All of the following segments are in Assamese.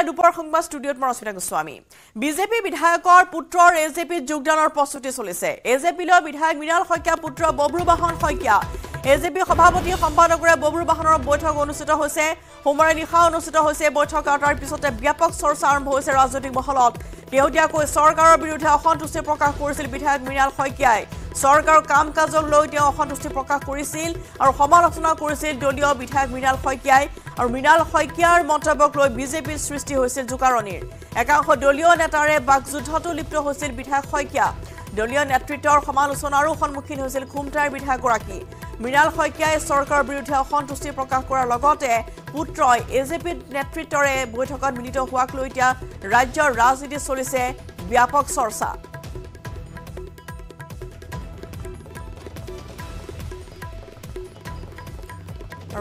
এতিয়া দুপৰ সংবাদ ষ্টুডিঅ'ত মই ৰশ্মিতা গোস্বামী বিজেপি বিধায়কৰ পুত্ৰৰ এ জে পিত যোগদানৰ প্ৰস্তুতি চলিছে এ জে পিলৈ বিধায়ক মৃণাল শইকীয়া পুত্ৰ Babrubahan Saikia A J P সভাপতি সম্পাদকৰে বব্ৰুবাহনৰ বৈঠক অনুষ্ঠিত হৈছে সোমবাৰে নিশা অনুষ্ঠিত হৈছে এই বৈঠক আৰু তাৰ পিছতে ব্যাপক চৰ্চা আৰম্ভ হৈছে ৰাজনৈতিক মহলত শেহতীয়াকৈ চৰকাৰৰ বিৰুদ্ধে অসন্তুষ্টি প্ৰকাশ কৰিছিল বিধায়ক মৃণাল শইকীয়াই চৰকাৰৰ কাম কাজক লৈ তেওঁ অসন্তুষ্টি প্ৰকাশ কৰিছিল আৰু সমালোচনা কৰিছিল দলীয় বিধায়ক মৃণাল শইকীয়াই আর মৃণাল শইকীয়ার মন্তব্যক লো বিজেপির সৃষ্টি হয়েছিল জোকারণির একাংশ দলীয় নেতারে বাকযুদ্ধতো লিপ্ত হয়েছিল বিধায়ক শইকীয়া দলীয় নেতৃত্বর সমালোচনারও সম্মুখীন হয়েছিল খুমটাইর বিধায়কগী মৃণাল শইকীয়ায় সরকারের বিরুদ্ধে অসন্তুষ্টি প্রকাশ করার পুত্রয় এজেপির নেতৃত্বরে বৈঠকত মিলিত হওয়াক লো রাজ্যর রাজনীতি চলিছে ব্যাপক চর্চা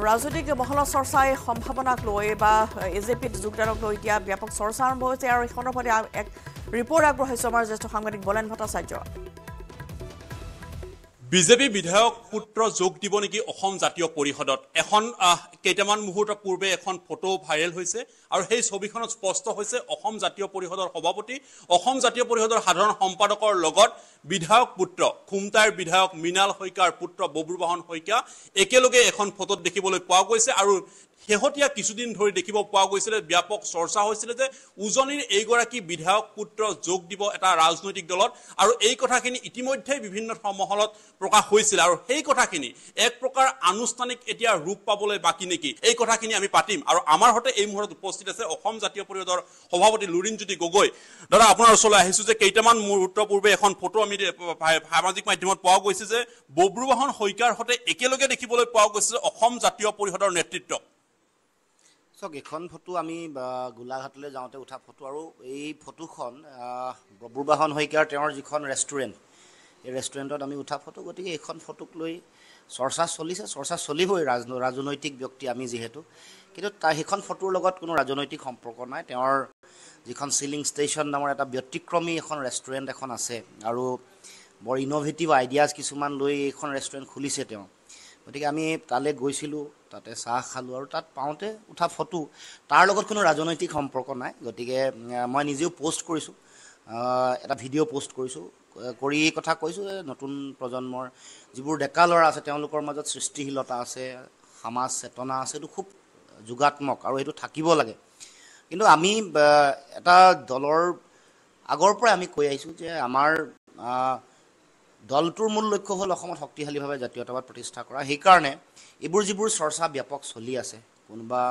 ৰাজনৈতিক মহলৰ চৰ্চাই সম্ভাৱনাক লৈ বা এ জে পিত যোগদানক লৈ এতিয়া ব্যাপক চৰ্চা আৰম্ভ হৈছে আৰু এই সন্দৰ্ভত এক ৰিপৰ্ট আগবঢ়াইছোঁ আমাৰ জ্যেষ্ঠ সাংবাদিক বলেন ভট্টাচাৰ্য বিজেপি বিধায়ক পুত্ৰ যোগ দিব নেকি অসম জাতীয় পৰিষদত এখন কেইটামান মুহূৰ্ত পূৰ্বে এখন ফটো ভাইৰেল হৈছে আৰু সেই ছবিখনত স্পষ্ট হৈছে অসম জাতীয় পৰিষদৰ সভাপতি অসম জাতীয় পৰিষদৰ সাধাৰণ সম্পাদকৰ লগত বিধায়ক পুত্ৰ খুমটাইৰ বিধায়ক মৃণাল শইকীয়াৰ পুত্ৰ বব্ৰুবাহন শইকীয়া একেলগে এখন ফটোত দেখিবলৈ পোৱা গৈছে আৰু শেহতীয়া কিছুদিন ধৰি দেখিব পোৱা গৈছিলে ব্যাপক চৰ্চা হৈছিলে যে উজনিৰ এইগৰাকী বিধায়ক পুত্ৰ যোগ দিব এটা ৰাজনৈতিক দলত আৰু এই কথাখিনি ইতিমধ্যেই বিভিন্ন মহলত প্ৰকাশ হৈছিল আৰু সেই কথাখিনি এক প্ৰকাৰ আনুষ্ঠানিক এতিয়া ৰূপ পাবলৈ বাকী নেকি এই কথাখিনি আমি পাতিম আৰু আমাৰ হতে এই মুহূৰ্তত উপস্থিত আছে অসম জাতীয় পৰিষদৰ সভাপতি লুৰিণজ্যোতি গগৈ দাদা আপোনাৰ ওচৰলৈ আহিছো যে কেইটামান মুহূৰ্তৰ পূৰ্বে এখন ফটো আমি সামাজিক মাধ্যমত পোৱা গৈছে যে বব্ৰুবাহন শইকীয়াৰ সৈতে একেলগে দেখিবলৈ পোৱা গৈছে যে অসম জাতীয় পৰিষদৰ নেতৃত্ব চাওক এইখন ফটো আমি গোলাঘাটলৈ যাওঁতে উঠা ফটো আৰু এই ফটোখন ব্ৰবুবাহন শইকীয়াৰ তেওঁৰ যিখন ৰেষ্টুৰেণ্ট এই ৰেষ্টুৰেণ্টত আমি উঠা ফটো গতিকে এইখন ফটোক লৈ চৰ্চা চলিছে চৰ্চা চলিবই ৰাজ ৰাজনৈতিক ব্যক্তি আমি যিহেতু কিন্তু তাৰ সেইখন ফটোৰ লগত কোনো ৰাজনৈতিক সম্পৰ্ক নাই তেওঁৰ যিখন চিলিং ষ্টেচন নামৰ এটা ব্যতিক্ৰমী এখন ৰেষ্টুৰেণ্ট এখন আছে আৰু বৰ ইন'ভেটিভ আইডিয়াজ কিছুমান লৈ এইখন ৰেষ্টুৰেণ্ট খুলিছে তেওঁ গতিকে আমি তালৈ গৈছিলোঁ তাতে চাহ খালোঁ আৰু তাত পাওঁতে উঠা ফটো তাৰ লগত কোনো ৰাজনৈতিক সম্পৰ্ক নাই গতিকে মই নিজেও প'ষ্ট কৰিছোঁ এটা ভিডিঅ' প'ষ্ট কৰিছোঁ কৰি কথা কৈছোঁ যে নতুন প্ৰজন্মৰ যিবোৰ ডেকা ল'ৰা আছে তেওঁলোকৰ মাজত সৃষ্টিশীলতা আছে সমাজ চেতনা আছে এইটো খুব যোগাত্মক আৰু এইটো থাকিব লাগে কিন্তু আমি এটা দলৰ আগৰ পৰাই আমি কৈ আহিছোঁ যে আমাৰ দলটোৰ মূল লক্ষ্য হ'ল অসমত শক্তিশালীভাৱে জাতীয়তাবাদ প্ৰতিষ্ঠা কৰা সেইকাৰণে এইবোৰ যিবোৰ চৰ্চা ব্যাপক চলি আছে কোনোবা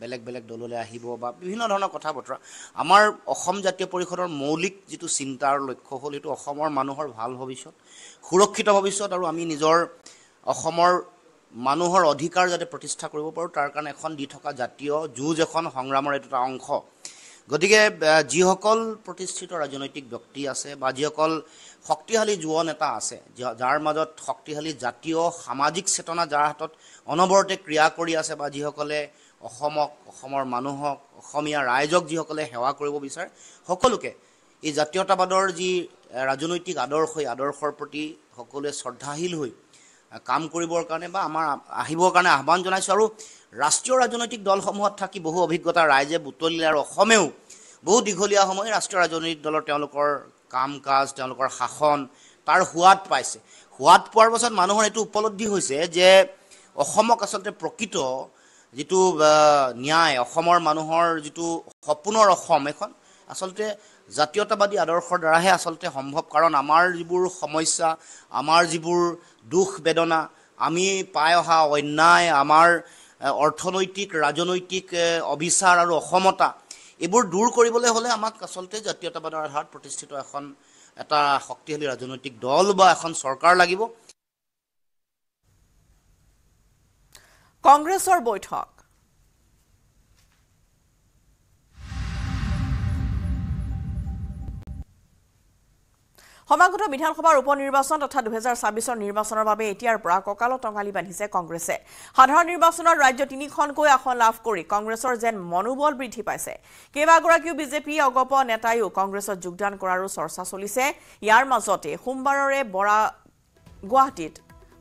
বেলেগ বেলেগ দললৈ আহিব বা বিভিন্ন ধৰণৰ কথা বতৰা আমাৰ অসম জাতীয় পৰিষদৰ মৌলিক যিটো চিন্তাৰ লক্ষ্য হ'ল সেইটো অসমৰ মানুহৰ ভাল ভৱিষ্যত সুৰক্ষিত ভৱিষ্যত আৰু আমি নিজৰ অসমৰ মানুহৰ অধিকাৰ যাতে প্ৰতিষ্ঠা কৰিব পাৰোঁ তাৰ কাৰণে এখন দি থকা জাতীয় যুঁজ এখন সংগ্ৰামৰ এইটো এটা অংশ গতিকে যিসকল প্ৰতিষ্ঠিত ৰাজনৈতিক ব্যক্তি আছে বা যিসকল শক্তিশালী যুৱ নেতা আছে যাৰ মাজত শক্তিশালী জাতীয় সামাজিক চেতনা যাৰ হাতত অনবৰতে ক্ৰিয়া কৰি আছে বা যিসকলে অসমক অসমৰ মানুহক অসমীয়া ৰাইজক যিসকলে সেৱা কৰিব বিচাৰে সকলোকে এই জাতীয়তাবাদৰ যি ৰাজনৈতিক আদৰ্শ এই আদৰ্শৰ প্ৰতি সকলোৱে শ্ৰদ্ধাশীল হৈ কাম কৰিবৰ কাৰণে বা আমাৰ আহিবৰ কাৰণে আহ্বান জনাইছোঁ আৰু ৰাষ্ট্ৰীয় ৰাজনৈতিক দলসমূহত থাকি বহু অভিজ্ঞতা ৰাইজে বুটলিলে আৰু অসমেও বহু দীঘলীয়া সময় ৰাষ্ট্ৰীয় ৰাজনৈতিক দলৰ তেওঁলোকৰ কাম কাজ তেওঁলোকৰ শাসন তাৰ সোৱাদ পাইছে সোৱাদ পোৱাৰ পাছত মানুহৰ এইটো উপলব্ধি হৈছে যে অসমক আচলতে প্ৰকৃত যিটো ন্যায় অসমৰ মানুহৰ যিটো সপোনৰ অসম এখন আচলতে জাতীয়তাবাদী আদৰ্শৰ দ্বাৰাহে আচলতে সম্ভৱ কাৰণ আমাৰ যিবোৰ সমস্যা আমাৰ যিবোৰ দুখ বেদনা আমি পাই অহা অন্যায় আমাৰ অৰ্থনৈতিক ৰাজনৈতিক অবিচাৰ আৰু অসমতা এইবোৰ দূৰ কৰিবলৈ হ'লে আমাক আচলতে জাতীয়তাবাদৰ আধাৰত প্ৰতিষ্ঠিত এখন এটা শক্তিশালী ৰাজনৈতিক দল বা এখন চৰকাৰ লাগিব কংগ্ৰেছৰ বৈঠক সমাগত বিধানসভাৰ উপনিৰ্বাচন তথা দুহেজাৰ ছাব্বিছৰ নিৰ্বাচনৰ বাবে এতিয়াৰ পৰা কঁকালত টঙালি বান্ধিছে কংগ্ৰেছে সাধাৰণ নিৰ্বাচনত ৰাজ্য তিনিখনকৈ আসন লাভ কৰি কংগ্ৰেছৰ যেন মনোবল বৃদ্ধি পাইছে কেইবাগৰাকীও বিজেপি অগপ নেতায়ো কংগ্ৰেছত যোগদান কৰাৰো চৰ্চা চলিছে ইয়াৰ মাজতে সোমবাৰৰে বৰা গুৱাহাটীত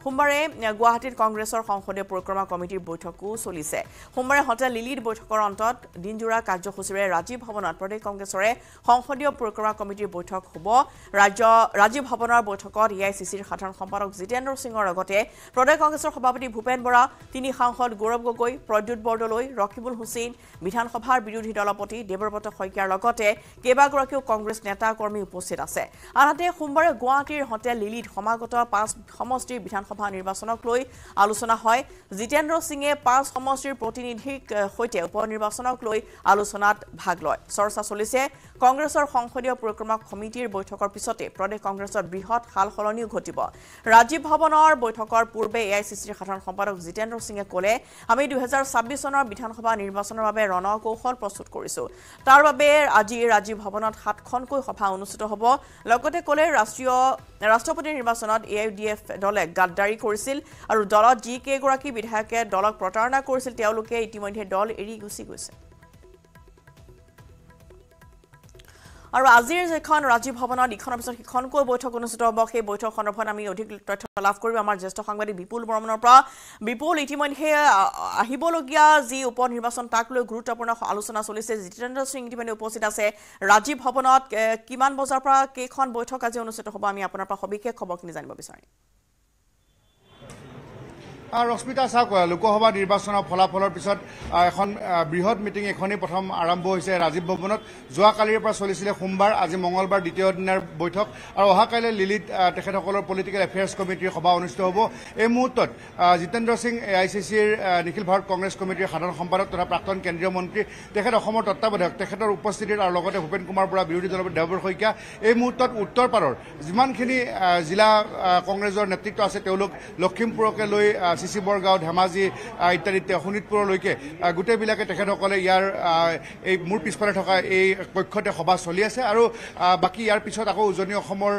সোমবাৰে গুৱাহাটীত কংগ্ৰেছৰ সংসদীয় পৰিক্ৰমা কমিটিৰ বৈঠকো চলিছে সোমবাৰে হোটেল লিলিৰ বৈঠকৰ অন্তত দিনযোৰা কাৰ্যসূচীৰে ৰাজীৱ ভৱনত প্ৰদেশ কংগ্ৰেছৰে সংসদীয় পৰিক্ৰমা কমিটিৰ বৈঠক হ'ব ৰাজ্য ৰাজীৱ ভৱনৰ বৈঠকত এ আই চি চিৰ সাধাৰণ সম্পাদক জিতেন্দ্ৰ সিঙৰ লগতে প্ৰদেশ কংগ্ৰেছৰ সভাপতি ভূপেন বৰা তিনি সাংসদ গৌৰৱ গগৈ প্ৰদ্যুৎ বৰদলৈ ৰকিবুল হুছেইন বিধানসভাৰ বিৰোধী দলপতি দেৱব্ৰত শইকীয়াৰ লগতে কেইবাগৰাকীও কংগ্ৰেছ নেতা কৰ্মী উপস্থিত আছে আনহাতে সোমবাৰে গুৱাহাটীৰ হোটেল লিলিত সমাগত পাঁচ সমষ্টিৰ বিধানসভা লোকসভা নিৰ্বাচনক লৈ আলোচনা হয় জিতেন্দ্ৰ সিঙে পাঁচ সমষ্টিৰ প্ৰতিনিধিক সৈতে উপ নিৰ্বাচনক লৈ আলোচনাত ভাগ লয় চৰ্চা চলিছে কংগ্ৰেছৰ সংসদীয় পৰিক্ৰমা কমিটিৰ বৈঠকৰ পিছতে প্ৰদেশ কংগ্ৰেছৰ বৃহৎ সাল সলনিও ঘটিব ৰাজীৱ ভৱনৰ বৈঠকৰ পূৰ্বে এ আই চি চিৰ সাধাৰণ সম্পাদক জিতেন্দ্ৰ সিঙে ক'লে আমি দুহেজাৰ ছাব্বিছ চনৰ বিধানসভা নিৰ্বাচনৰ বাবে ৰণ কৌশল প্ৰস্তুত কৰিছো তাৰ বাবে আজি ৰাজীৱ ভৱনত সাতখনকৈ সভা অনুষ্ঠিত হ'ব লগতে ক'লে ৰাষ্ট্ৰীয় ৰাষ্ট্ৰপতি নিৰ্বাচনত এ আই ডি এফ দলে গাদ্দাৰ গ্ৰেপ্তাৰী কৰিছিল আৰু দলত যিকেইগৰাকী বিধায়কে দলক প্ৰতাৰণা কৰিছিল তেওঁলোকে ইতিমধ্যে দল এৰি গুচি গৈছে আৰু আজিৰ যিখন ৰাজীৱ ভৱনত ইখনৰ পিছত সিখনকৈ বৈঠক অনুষ্ঠিত হ'ব সেই বৈঠক সন্দৰ্ভত আমি অধিক তথ্য লাভ কৰিম আমাৰ জ্যেষ্ঠ সাংবাদিক বিপুল বৰ্মনৰ পৰা বিপুল ইতিমধ্যে আহিবলগীয়া যি উপ নিৰ্বাচন তাক লৈ গুৰুত্বপূৰ্ণ আলোচনা চলিছে জিতেন্দ্ৰ সিং ইতিমধ্যে উপস্থিত আছে ৰাজীৱ ভৱনত কিমান বজাৰ পৰা কেইখন বৈঠক আজি অনুষ্ঠিত হ'ব আমি আপোনাৰ পৰা সবিশেষ খবৰখিনি জানিব বিচাৰিম ৰশ্মিতা চাওক লোকসভা নিৰ্বাচনৰ ফলাফলৰ পিছত এখন বৃহৎ মিটিং এখনেই প্ৰথম আৰম্ভ হৈছে ৰাজীৱ ভৱনত যোৱাকালিৰ পৰা চলিছিলে সোমবাৰ আজি মঙলবাৰ দ্বিতীয় দিনাৰ বৈঠক আৰু অহা কাইলৈ লিলিত তেখেতসকলৰ পলিটিকেল এফেয়াৰ্ছ কমিটিৰ সভা অনুষ্ঠিত হ'ব এই মুহূৰ্তত Jitendra Singh A I C চিৰ নিখিল ভাৰত কংগ্ৰেছ কমিটিৰ সাধাৰণ সম্পাদক তথা প্ৰাক্তন কেন্দ্ৰীয় মন্ত্ৰী তেখেত অসমৰ তত্বাৱধায়ক তেখেতৰ উপস্থিতিত আৰু লগতে ভূপেন কুমাৰ বৰা বিৰোধী দলৰ দেৱ শইকীয়া এই মুহূৰ্তত উত্তৰ পাৰৰ যিমানখিনি জিলা কংগ্ৰেছৰ নেতৃত্ব আছে তেওঁলোক লখিমপুৰকে লৈ চি চি বৰগাঁও ধেমাজি ইত্যাদি শোণিতপুৰলৈকে গোটেইবিলাকে তেখেতসকলে ইয়াৰ এই মোৰ পিছফালে থকা এই কক্ষতে সভা চলি আছে আৰু বাকী ইয়াৰ পিছত আকৌ উজনি অসমৰ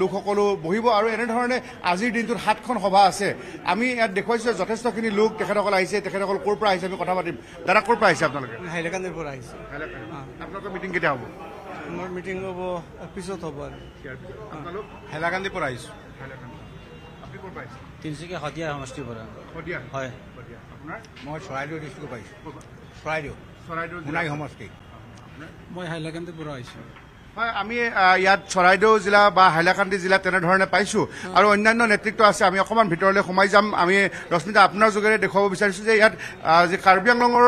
লোকসকলো বহিব আৰু এনেধৰণে আজিৰ দিনটোত সাতখন সভা আছে আমি ইয়াত দেখুৱাইছোঁ যে যথেষ্টখিনি লোক তেখেতসকল আহিছে তেখেতসকল ক'ৰ পৰা আহিছে আমি কথা পাতিম দাদা ক'ৰ পৰা আহিছে আপোনালোকে হাইলাকান্দিৰ আহিছে আপোনালোকৰ মিটিং কেতিয়া হ'ব পিছত হ'ব তিনিচুকীয়া শদিয়া সমষ্টিৰ পৰা মই চৰাইদেউ ডিষ্ট্ৰিক্টৰ পৰা আহিছোঁ চৰাইদেউ চৰাইদেউ সমষ্টি মই হাইলাকান্দিৰ পৰা আহিছোঁ হয় আমি ইয়াত চৰাইদেউ জিলা বা হাইলাকান্দি জিলা তেনেধৰণে পাইছোঁ আৰু অন্যান্য নেতৃত্ব আছে আমি অকণমান ভিতৰলৈ সোমাই যাম আমি ৰশ্মিতা আপোনাৰ যোগেৰে দেখুৱাব বিচাৰিছোঁ যে ইয়াত যি কাৰ্বি আংলঙৰ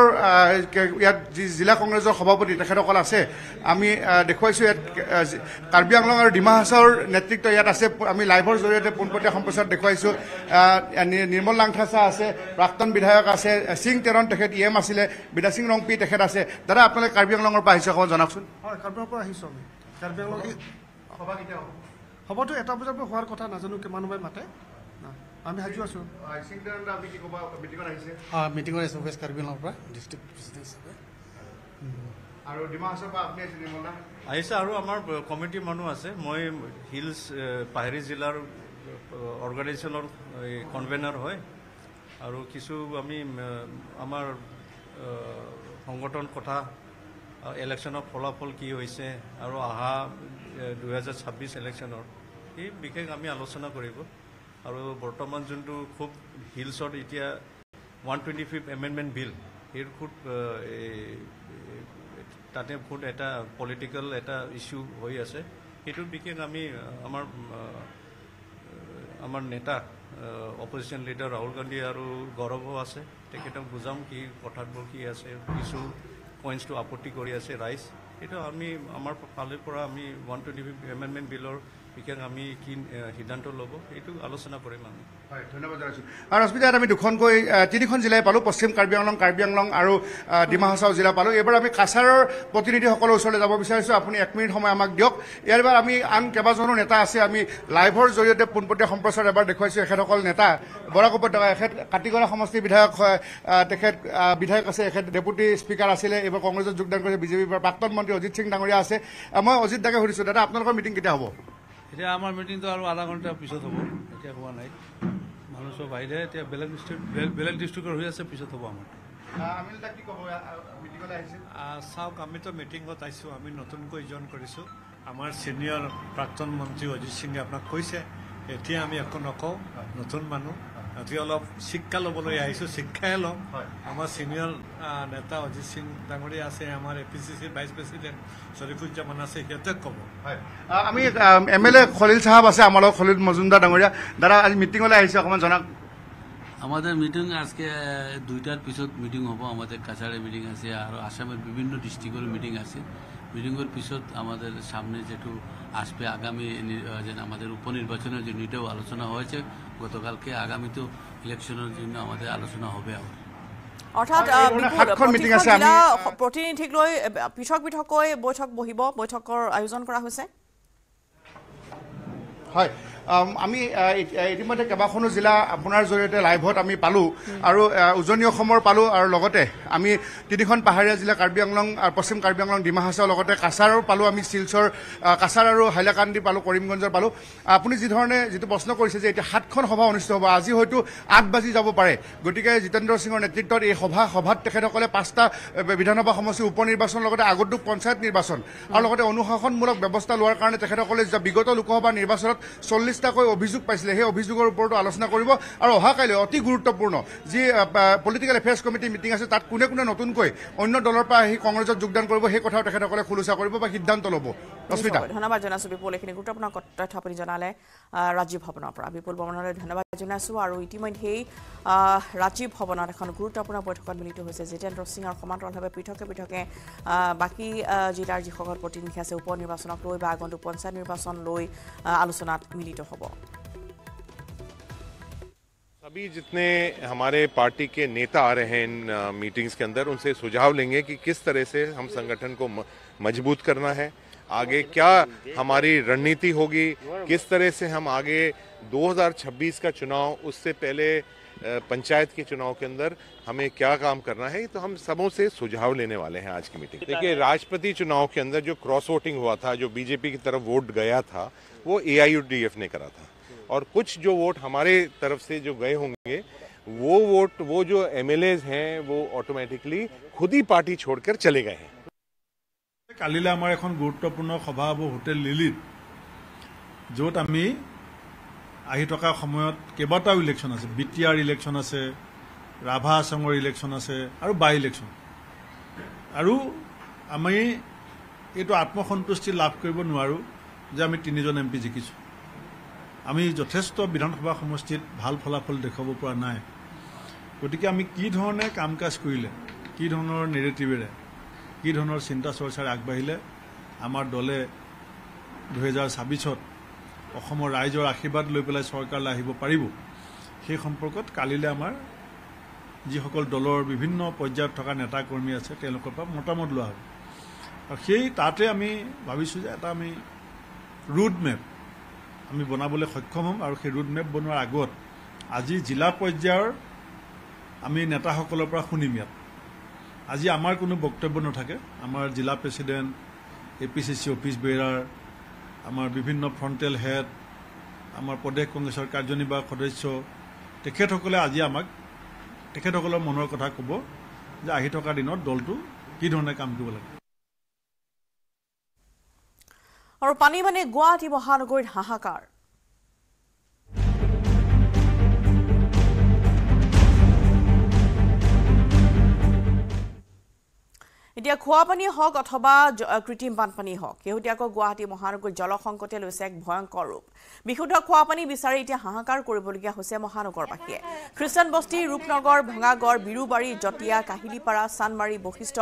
ইয়াত যি জিলা কংগ্ৰেছৰ সভাপতি তেখেতসকল আছে আমি দেখুৱাইছোঁ ইয়াত কাৰ্বি আংলং আৰু ডিমা হাছৰ নেতৃত্ব ইয়াত আছে আমি লাইভৰ জৰিয়তে পোনপটীয়া সম্প্ৰচাৰত দেখুৱাইছোঁ নিৰ্মল লাংথাছা আছে প্ৰাক্তন বিধায়ক আছে সিং তেৰণ তেখেত ই এম আছিলে বিদাসিং ৰংপি তেখেত আছে দাদা আপোনালোকে কাৰ্বি আংলঙৰ পৰা আহিছে অকণমান জনাওকচোন হয় কাৰ্বিৰ পৰা আহিছোঁ আমি হ'বতো এটা বজাৰ পৰা হোৱাৰ কথা নাজানো কিমানবাৰ মাতে আমি সাজু আছো অঁ আহিছে আৰু আমাৰ কমিটিৰ মানুহ আছে মই হিলছ পাহাৰী জিলাৰ অৰ্গেনাইজেশ্যনৰ এই কনভেনাৰ হয় আৰু কিছু আমি আমাৰ সংগঠন কথা ইলেকশ্যনৰ ফলাফল কি হৈছে আৰু অহা দুহেজাৰ ছাব্বিছ ইলেকশ্যনৰ সেই বিশেষ আমি আলোচনা কৰিব আৰু বৰ্তমান যোনটো খুব হিলছত এতিয়া one twenty fifth amendment bill সেই খুব তাতে খুব এটা পলিটিকেল এটা ইছ্যু হৈ আছে সেইটোত বিশেষ আমি আমাৰ আমাৰ নেতা অপজিশ্যন লিডাৰ ৰাহুল গান্ধী আৰু গৌৰৱো আছে তেখেতক বুজাম কি কথাবোৰ কি আছে কিছু পইণ্টছটো আপত্তি কৰি আছে ৰাইজ এইটো আমি আমাৰ ফালৰ পৰা আমি ওৱান টুৱেণ্টি ফিফ এমেণ্ডমেণ্ট বিলৰ বিশেষ আমি কি সিদ্ধান্ত ল'ব সেইটো আলোচনা কৰিম আমি হয় ধন্যবাদ জনাইছোঁ আৰু অস্মিতা আমি দুখনকৈ তিনিখন জিলাই পালোঁ পশ্চিম কাৰ্বি আংলং কাৰ্বি আংলং আৰু ডিমা হাছাও জিলা পালোঁ এইবাৰ আমি কাছাৰৰ প্ৰতিনিধিসকলৰ ওচৰলৈ যাব বিচাৰিছোঁ আপুনি এক মিনিট সময় আমাক দিয়ক ইয়াৰ বাবে আমি আন কেইবাজনো নেতা আছে আমি লাইভৰ জৰিয়তে পোনপটীয়া সম্প্ৰচাৰ এবাৰ দেখুৱাইছোঁ এখেতসকল নেতা বৰাক উপত্যকা এখেত কাটিগড়া সমষ্টিৰ বিধায়ক হয় তেখেত বিধায়ক আছে এখেত ডেপুটি স্পীকাৰ আছিলে এইবাৰ কংগ্ৰেছত যোগদান কৰিছে বিজেপিৰ প্ৰাক্তন মন্ত্ৰী অজিত সিং ডাঙৰীয়া আছে মই অজিত ডাকে সুধিছোঁ দাদা আপোনালোকৰ মিটিং কেতিয়া হ'ব এতিয়া আমাৰ মিটিংটো আৰু আধা ঘণ্টা পিছত হ'ব এতিয়া হোৱা নাই মানুহ চব আহিলে এতিয়া বেলেগ ডিষ্ট্ৰিক্ট বেলেগ ডিষ্ট্ৰিক্টৰ হৈ আছে পিছত হ'ব আমাৰ চাওক আমিতো মিটিঙত আহিছোঁ আমি নতুনকৈ জইন কৰিছোঁ আমাৰ ছিনিয়ৰ প্ৰাক্তন মন্ত্ৰী অজিত সিঙে আপোনাক কৈছে এতিয়া আমি একো নকওঁ নতুন মানুহ নথি অলপ শিক্ষা ল'বলৈ আহিছোঁ শিক্ষাই ল'ম আমাৰ ছিনিয়ৰ নেতা অজিত সিং ডাঙৰীয়া আছে আমাৰ এ পি চি চিৰ ভাইচ প্ৰেছিডেণ্ট শ্বৰিফুজ্জামান আছে সিহঁতে ক'ব হয় আমি এম এল এ খলিল চাহাব আছে আমাৰ লগত খলিল মজুমদাৰ ডাঙৰীয়া দাদা আজি মিটিঙলৈ আহিছোঁ অকণমান জনাওক আমাদের মিটিং আজকে দুইটার পিছত মিটিং হ'ব আমাদের কাছাড়ে মিটিং আছে আর আসামের বিভিন্ন ডিস্ট্রিক্টের মিটিং আছে মিটিংয়ের পিছত আমাদের সামনে যেটু আসবে আগামী আমাদের উপনির্বাচনের যে নিটেও আলোচনা হয়েছে গতকালকে আগামী তো ইলেকশনের জন্য আমাদের আলোচনা হবে আবার অর্থাৎ প্ৰতিনিধিক লৈ বৈঠক বহিব বৈঠকৰ আয়োজন কৰা হৈছে হয় আমি ইতিমধ্যে কেইবাখনো জিলা আপোনাৰ জৰিয়তে লাইভত আমি পালোঁ আৰু উজনি অসমৰ পালোঁ আৰু লগতে আমি তিনিখন পাহাৰীয়া জিলা কাৰ্বি আংলং পশ্চিম কাৰ্বি আংলং ডিমা ডিমাহাছৰ লগতে কাছাৰো পালোঁ আমি শিলচৰ কাছাৰ আৰু হাইলাকান্দি পালোঁ কৰিমগঞ্জৰ পালোঁ আপুনি যিধৰণে যিটো প্ৰশ্ন কৰিছে যে এতিয়া সাতখন সভা অনুষ্ঠিত হ'ব আজি হয়তো আঠ বাজি যাব পাৰে গতিকে জিতেন্দ্ৰ সিঙৰ নেতৃত্বত এই সভা সভাত তেখেতসকলে পাঁচটা বিধানসভা সমষ্টিৰ উপ নিৰ্বাচনৰ লগতে আগন্তুক পঞ্চায়ত নিৰ্বাচন আৰু লগতে অনুশাসনমূলক ব্যৱস্থা লোৱাৰ কাৰণে তেখেতসকলে বিগত লোকসভা নিৰ্বাচনত চল্লিছ নিৰ্দিষ্টকৈ অভিযোগ পাইছিলে সেই অভিযোগৰ ওপৰতো আলোচনা কৰিব আৰু অহা কাইলৈ অতি গুৰুত্বপূৰ্ণ যি পলিটিকেল এফেয়াৰ্ছ কমিটিৰ মিটিং আছে তাত কোনে কোনে নতুনকৈ অন্য দলৰ পৰা আহি কংগ্ৰেছত যোগদান কৰিব সেই কথাও তেখেতসকলে খোলোচা কৰিব বা সিদ্ধান্ত ল'ব ৰশ্মিতা ধন্যবাদ জনাইছো বিপুল এইখিনি গুৰুত্বপূৰ্ণ তথ্য আপুনি জনালে राजीव भवन विपुल बर्मन धन्यवाद जानसो और इतिम्य राजीव भवन एन गुतवपूर्ण बैठक मिलित जितेन्द्र सिंह और समान पृथके पृथके बी जिलार जिस प्रतिनिधि आज उपनिर्वाचनक लगतु पंचायत निर्वाचन आलोचन मिलित हम सभी जितने हमारे पार्टी के नेता आ रहे हैं इन मीटिंग्स के अंदर उनसे सुझाव लेंगे कि किस तरह से हम संगठन को मजबूत करना है आगे क्या हमारी रणनीति होगी किस तरह से हम आगे 2026 का चुनाव उससे पहले पंचायत के चुनाव के अंदर हमें क्या काम करना है तो हम सबों से सुझाव लेने वाले हैं आज की मीटिंग देखिए राष्ट्रपति चुनाव के अंदर जो क्रॉस वोटिंग हुआ था जो बीजेपी की तरफ वोट गया था वो ए ने करा था और कुछ जो वोट हमारे तरफ से जो गए होंगे वो वोट वो जो एम हैं वो ऑटोमेटिकली खुद ही पार्टी छोड़कर चले गए हैं কালিলে আমাৰ এখন গুৰুত্বপূৰ্ণ সভা হ'ব হোটেল লিলিত য'ত আমি আহি থকা সময়ত কেইবাটাও ইলেকশ্যন আছে বি টি আৰ ইলেকশ্যন আছে ৰাভা আছামৰ ইলেকশ্যন আছে আৰু বাই ইলেকশ্যন আৰু আমি এইটো আত্মসন্তুষ্টি লাভ কৰিব নোৱাৰোঁ যে আমি তিনিজন এম পি জিকিছোঁ আমি যথেষ্ট বিধানসভা সমষ্টিত ভাল ফলাফল দেখুৱাব পৰা নাই গতিকে আমি কি ধৰণে কাম কাজ কৰিলে কি ধৰণৰ নেৰেটিভেৰে কি ধৰণৰ চিন্তা চৰ্চাৰে আগবাঢ়িলে আমাৰ দলে দুহেজাৰ ছাব্বিছত অসমৰ ৰাইজৰ আশীৰ্বাদ লৈ পেলাই চৰকাৰলৈ আহিব পাৰিব সেই সম্পৰ্কত কালিলৈ আমাৰ যিসকল দলৰ বিভিন্ন পৰ্যায়ত থকা নেতাকৰ্মী আছে তেওঁলোকৰ পৰা মতামত লোৱা হ'ব আৰু সেই তাতে আমি ভাবিছোঁ যে এটা আমি ৰুটমেপ আমি বনাবলৈ সক্ষম হ'ম আৰু সেই ৰুটমেপ বনোৱাৰ আগত আজি জিলা পৰ্যায়ৰ আমি নেতাসকলৰ পৰা শুনিম ইয়াত আজি আমাৰ কোনো বক্তব্য নাথাকে আমাৰ জিলা president A P C C office bearer আমাৰ বিভিন্ন ফ্ৰণ্টেল হেড আমাৰ প্ৰদেশ কংগ্ৰেছৰ কাৰ্যনিৰ্বাহক সদস্য তেখেতসকলে আজি আমাক তেখেতসকলৰ মনৰ কথা ক'ব যে আহি থকা দিনত দলটো কি ধৰণে কাম কৰিব লাগে আৰু পানী মানে গুৱাহাটী মহানগৰীত হাহাকাৰ এতিয়া খোৱা পানী হওক অথবা কৃত্ৰিম বানপানী হওক শেহতীয়াকৈ গুৱাহাটী মহানগৰ জলসংকটে লৈছে এক ভয়ংকৰ ৰূপ বিশুদ্ধ খোৱা পানী বিচাৰি এতিয়া হাহাকাৰ কৰিবলগীয়া হৈছে মহানগৰবাসীয়ে খ্ৰীষ্টান বস্তি ৰূপনগৰ ভঙাগড় বিৰুবাৰী জটীয়া কাহিলীপাৰা চানমাৰী বশিষ্ঠ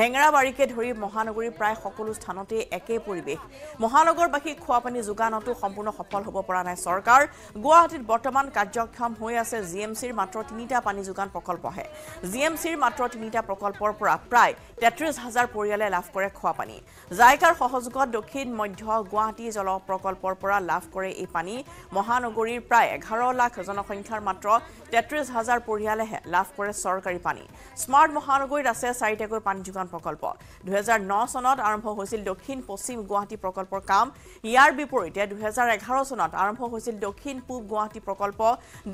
হেঙেৰাবাৰীকে ধৰি মহানগৰীৰ প্ৰায় সকলো স্থানতেই একে পৰিৱেশ মহানগৰবাসীক খোৱা পানী যোগানতো সম্পূৰ্ণ সফল হ'ব পৰা নাই চৰকাৰ গুৱাহাটীত বৰ্তমান কাৰ্যক্ষম হৈ আছে জি এম চিৰ মাত্ৰ তিনিটা পানী যোগান প্ৰকল্পহে জি এম চিৰ মাত্ৰ তিনিটা প্ৰকল্পৰ পৰা প্ৰায় তেত্ৰিছ হাজাৰ পৰিয়ালে লাভ কৰে খোৱা পানী জাইকাৰ সহযোগত দক্ষিণ মধ্য গুৱাহাটী জল প্ৰকল্পৰ পৰা লাভ কৰে এই পানী মহানগৰীৰ প্ৰায় এঘাৰ লাখ জনসংখ্যাৰ মাত্ৰ তেত্ৰিছ হাজাৰ পৰিয়ালেহে লাভ কৰে চৰকাৰী পানী স্মাৰ্ট মহানগৰীত আছে চাৰিটাকৈ পানী যোগান প্ৰকল্প দুহেজাৰ ন চনত আৰম্ভ হৈছিল দক্ষিণ পশ্চিম গুৱাহাটী প্ৰকল্পৰ কাম ইয়াৰ বিপৰীতে দুহেজাৰ এঘাৰ চনত আৰম্ভ হৈছিল দক্ষিণ পূব গুৱাহাটী প্ৰকল্প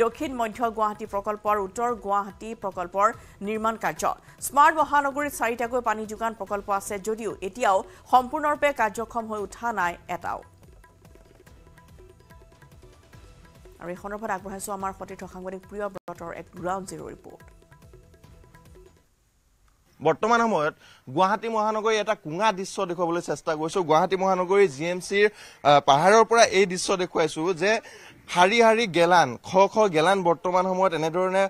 দক্ষিণ মধ্য গুৱাহাটী প্ৰকল্প উত্তৰ গুৱাহাটী প্ৰকল্পৰ নিৰ্মাণ কাৰ্য স্মাৰ্ট মহানগৰীত চাৰিটাকৈ পানী যোগান প্ৰকল্প আছে যদিও এতিয়াও সম্পূৰ্ণৰূপে কাৰ্যক্ষম হয়ে উঠা নাই এটাও আৰু এই সন্দৰ্ভত আগবঢ়াইছো আমাৰ সতীৰ্থ সাংবাদিক প্ৰিয় ব্ৰতৰ এক গ্ৰাউণ্ড জিৰ' ৰিপৰ্ট বৰ্তমান সময়ত গুৱাহাটী মহানগৰী এটা কুঙা দৃশ্য দেখুৱাবলৈ চেষ্টা কৰিছোঁ গুৱাহাটী মহানগৰী জি এম চিৰ পাহাৰৰ পৰা এই দৃশ্য দেখুৱাইছোঁ যে শাৰী শাৰী গেলান খ খ গেলান বৰ্তমান সময়ত এনেধৰণে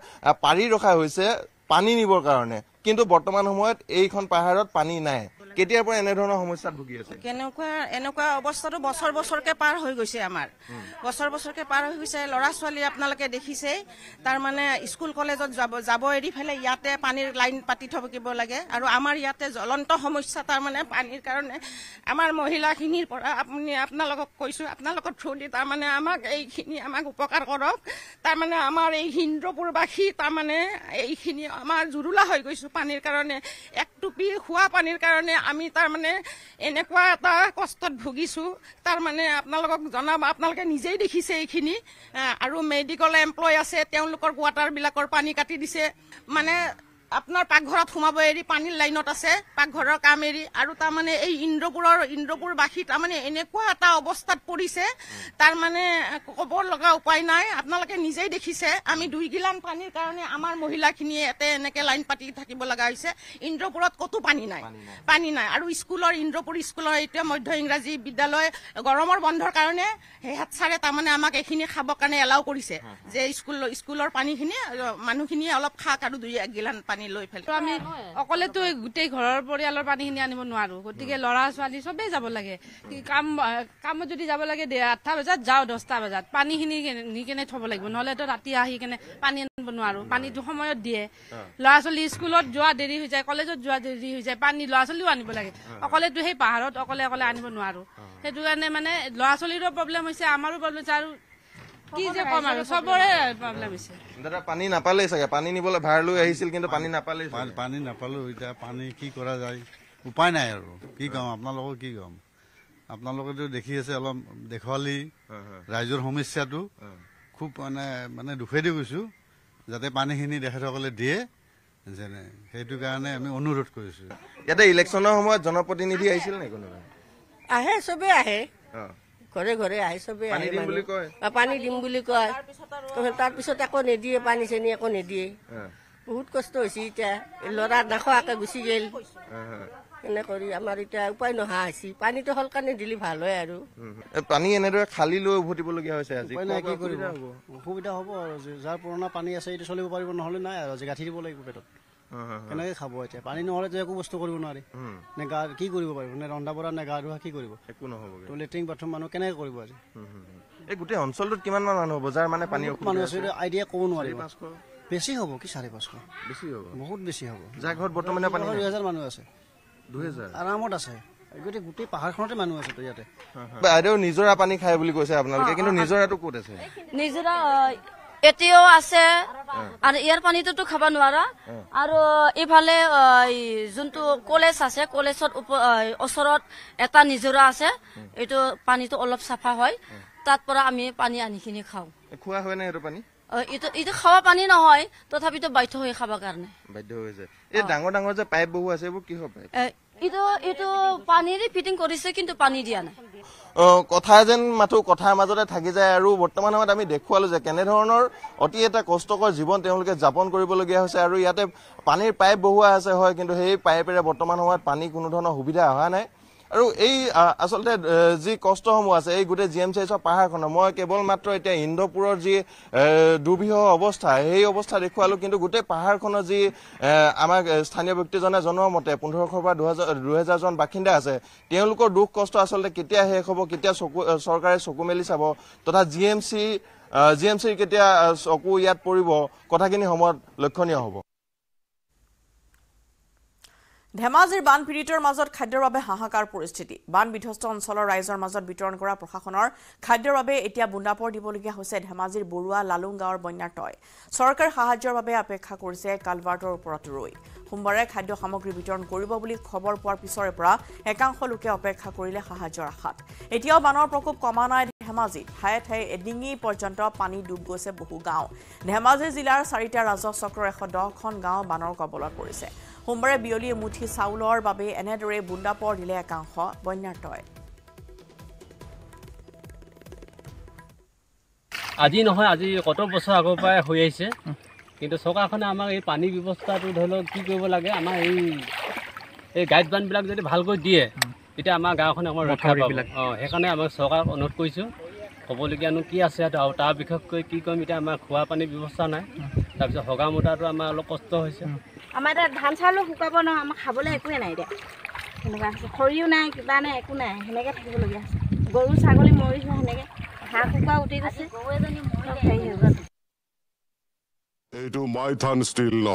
পাৰি ৰখা হৈছে পানী নিবৰ কাৰণে কিন্তু বৰ্তমান সময়ত এইখন পাহাৰত পানী নাই কেতিয়াৰ পৰা এনেধৰণৰ সমস্যাত ভুগি আছে কেনেকুৱা এনেকুৱা অৱস্থাটো বছৰ বছৰকৈ পাৰ হৈ গৈছে আমাৰ বছৰ বছৰকৈ পাৰ হৈ গৈছে ল'ৰা ছোৱালী আপোনালোকে দেখিছে তাৰমানে স্কুল কলেজত যাব যাব এৰি ফেলে ইয়াতে পানীৰ লাইন পাতি থাকিব লাগে আৰু আমাৰ ইয়াতে জ্বলন্ত সমস্যা তাৰমানে পানীৰ কাৰণে আমাৰ মহিলাখিনিৰ পৰা আপুনি আপোনালোকক কৈছোঁ আপোনালোকৰ থ্ৰুদি তাৰমানে আমাক এইখিনি আমাক উপকাৰ কৰক তাৰমানে আমাৰ এই হিন্দ্ৰপুৰবাসী তাৰমানে এইখিনি আমাৰ জুৰুলা হৈ গৈছোঁ পানীৰ কাৰণে এক একটুপি খোৱা পানীৰ কাৰণে আমি তাৰমানে এনেকুৱা এটা কষ্টত ভুগিছোঁ তাৰমানে আপোনালোকক জনাব আপোনালোকে নিজেই দেখিছে এইখিনি আৰু মেডিকেল এমপ্লয় আছে তেওঁলোকৰ কোৱাটাৰবিলাকৰ পানী কাটি দিছে মানে আপোনাৰ পাকঘৰত সোমাব এৰি পানীৰ লাইনত আছে পাকঘৰৰ কাম এৰি আৰু তাৰমানে এই ইন্দ্ৰপুৰৰ ইন্দ্ৰপুৰবাসী তাৰমানে এনেকুৱা এটা অৱস্থাত পৰিছে তাৰমানে ক'ব লগা উপায় নাই আপোনালোকে নিজেই দেখিছে আমি দুই গিলান পানীৰ কাৰণে আমাৰ মহিলাখিনিয়ে ইয়াতে এনেকৈ লাইন পাতি থাকিব লগা হৈছে ইন্দ্ৰপুৰত ক'তো পানী নাই পানী নাই আৰু স্কুলৰ ইন্দ্ৰপুৰ স্কুলৰ এতিয়া মধ্য ইংৰাজী বিদ্যালয় গৰমৰ বন্ধৰ কাৰণে সেই হাত ছাৰে তাৰমানে আমাক এইখিনি খাবৰ কাৰণে এলাও কৰিছে যে স্কুল স্কুলৰ পানীখিনি মানুহখিনিয়ে অলপ খাক আৰু দুই এক গিলান পানী পানী লৈ ফেলে আমি অকলেতো গোটেই ঘৰৰ পৰিয়ালৰ পানী পানীখিনি আনিব নোৱাৰো গতিকে লৰা ছোৱালী চবেই যাব লাগে কাম কামত যদি যাব লাগে আঠটা বজাত যাওঁ দহটা বজাত পানীখিনি নি কেনে থব লাগিব নহলেতো ৰাতি আহি কেনে পানী আনিব নোৱাৰো পানীটো সময়ত দিয়ে ল'ৰা ছোৱালী স্কুলত যোৱা দেৰি হৈ যায় কলেজত যোৱা দেৰি হৈ যায় পানী ল'ৰা ছোৱালীও আনিব লাগে অকলেতো সেই পাহাৰত অকলে অকলে আনিব নোৱাৰো সেইটো কাৰণে মানে ল'ৰা ছোৱালীৰো প্ৰব্লেম হৈছে আমাৰো প্ৰব্লেম আৰু কি যে কম আৰু সবৰে প্ৰবলেম হৈছে দাদা পানী নাপালে চাগে পানী নিবলে ভাৰ লৈ আহিছিল কিন্তু পানী নাপালে পানী নাপালো এতিয়া পানী কি কৰা যায় উপায় নাই আৰু কি কম আপোনালোকৰ কি কম আপোনালোকে দেখি আছে অলপ দেখুৱালি ৰাইজৰ সমস্যাটো খুব মানে মানে দুখেদি গৈছোঁ যাতে পানীখিনি তেখেতসকলে দিয়ে যেনে সেইটো কাৰণে আমি অনুৰোধ কৰিছোঁ ইয়াতে ইলেকশ্যনৰ সময়ত জনপ্ৰতিনিধি আহিছিল নে কোনোবা আহে চবেই আহে ঘৰে ঘৰে আহে চবেই পানী দিম বুলি কয় তাৰ পিছত একো নিদিয়ে পানী চানি একো নিদিয়ে বহুত কষ্ট হৈছে এতিয়া লৰা নাখোৱাকে গুচি গেল এনে কৰি আমাৰ এতিয়া উপায় নহা হৈছে পানীটো সলকানে দিলে ভাল হয় আৰু পানী এনেদৰে খালি লৈ উভতিবলগীয়া হৈছে আজি অসুবিধা হ'ব আৰু যাৰ পুৰণা পানী আছে এইটো চলিব পাৰিব নহ'লে নাই আৰু আজি গাঁঠি দিব লাগিব পেটত কেনেকে খাব এতিয়া পানী নহলে একো বস্তু কৰিব নোৱাৰি নে গা কি কৰিব পাৰিব নে ৰন্ধা বঢ়া নে গা ধোৱা কি কৰিব একো নহব তো লেট্ৰিন বাথৰুম মানুহ কেনেকে কৰিব আজি এই গোটেই অঞ্চলটোত কিমান মানুহ বজাৰ মানে পানী মানুহ আইডিয়া ক'ব নোৱাৰি বেছি হ'ব কি চাৰে পাঁচশ বেছি হ'ব বহুত বেছি হ'ব যাৰ ঘৰত বৰ্তমানে দুই হাজাৰ মানুহ আছে দুহেজাৰ আৰামত আছে গোটেই পাহাৰখনতে মানুহ আছে ইয়াতে নিজৰা পানী খায় বুলি কৈছে আপোনালোকে কিন্তু নিজৰাটো ক'ত আছে নিজৰা এতিয়াও আছে আৰু ইয়াৰ পানীটোতো খাব নোৱাৰা আৰু ইফালে যোনটো কলেজ আছে কলেজত ওচৰত এটা নিজৰা আছে এইটো পানীটো অলপ চাফা হয় তাৰ পৰা আমি পানী আনি কিনে খাওঁ খোৱা হয় নাই পানী এইটো খোৱা পানী নহয় তথাপিতো বাধ্য হৈ খাব কাৰণে বাধ্য হৈ যায় এই ডাঙৰ ডাঙৰ যে পাইপ বহু আছে এইবোৰ কিহৰ পাইপ এইটো কথা যেন মাথো কথাৰ মাজতে থাকি যায় আৰু বৰ্তমান সময়ত আমি দেখুৱালো যে কেনেধৰণৰ অতি এটা কষ্টকৰ জীৱন তেওঁলোকে যাপন কৰিবলগীয়া হৈছে আৰু ইয়াতে পানীৰ পাইপ বহুৱা আছে হয় কিন্তু সেই পাইপেৰে বৰ্তমান সময়ত পানী কোনো ধৰণৰ সুবিধা অহা নাই আৰু এই আচলতে যি কষ্টসমূহ আছে এই গোটেই জি এম চাইজৰ পাহাৰখনৰ মই কেৱল মাত্ৰ এতিয়া ইন্দ্ৰপুৰৰ যি দুৰ্বিষহ অৱস্থা সেই অৱস্থা দেখুৱালোঁ কিন্তু গোটেই পাহাৰখনৰ যি আমাক স্থানীয় ব্যক্তিজনে জনোৱা মতে পোন্ধৰশৰ পৰা দুহেজাৰ দুহেজাৰজন বাসিন্দা আছে তেওঁলোকৰ দুখ কষ্ট আচলতে কেতিয়া শেষ হ'ব কেতিয়া চকু চৰকাৰে চকু মেলি চাব তথা G M C G M চিৰ কেতিয়া চকু ইয়াত পৰিব কথাখিনি সময়ত লক্ষণীয় হ'ব ধেমাজিৰ বানপীড়িতৰ মাজত খাদ্যৰ বাবে হাহাকাৰ পৰিস্থিতি বান বিধ্বস্ত অঞ্চলৰ ৰাইজৰ মাজত বিতৰণ কৰা প্ৰশাসনৰ খাদ্যৰ বাবে এতিয়া বুন্দাপৰ দিবলগীয়া হৈছে ধেমাজিৰ বৰুৱা লালুং গাঁৱৰ বন্যাৰ তয় চৰকাৰে সাহায্যৰ বাবে অপেক্ষা কৰিছে কালভাৰ্টৰ ওপৰত ৰৈ সোমবাৰে খাদ্য সামগ্ৰী বিতৰণ কৰিব বুলি খবৰ পোৱাৰ পিছৰে পৰা একাংশ লোকে অপেক্ষা কৰিলে সাহায্যৰ আশাত এতিয়াও বানৰ প্ৰকোপ কমা নাই ধেমাজিত ঠায়ে ঠায়ে এডিঙি পৰ্যন্ত পানী ডুব গৈছে বহু গাঁও ধেমাজি জিলাৰ চাৰিটা ৰাজহ চক্ৰৰ এশ দহখন গাঁও বানৰ কবলত পৰিছে সোমবাৰে বিয়লি মুঠি চাউলৰ বাবে এনেদৰে বুন্দাপৰ দিলে একাংশ বন্যাৰ্তয় আজি নহয় আজি কত বছৰ আগৰ পৰাই হৈ আহিছে কিন্তু চৰকাৰখনে আমাক এই পানীৰ ব্যৱস্থাটো ধৰি লওক কি কৰিব লাগে আমাৰ এই এই গাইডবানবিলাক যদি ভালকৈ দিয়ে তেতিয়া আমাৰ গাঁওখনে আমাৰ ৰক্ষা পাব লাগে অঁ সেইকাৰণে আমাক চৰকাৰক অনুৰোধ কৰিছোঁ ক'বলগীয়ানো কি আছে আৰু তাৰ বিশেষকৈ কি ক'ম এতিয়া আমাৰ খোৱা পানীৰ ব্যৱস্থা নাই তাৰপিছত হগা মোটাটো আমাৰ অলপ কষ্ট হৈছে আমাৰ এতিয়া ধান চাউলো শুকাব নহয় আমাৰ খাবলৈ একোৱে নাই এতিয়া সেনেকুৱা আছে খৰিও নাই কিবা নাই একো নাই সেনেকৈ থাকিবলগীয়া হৈছে গৰু ছাগলী মৰিছে সেনেকৈ হাঁহ কুকুৰা উঠি গৈছে এইটো মাই থান ষ্টীল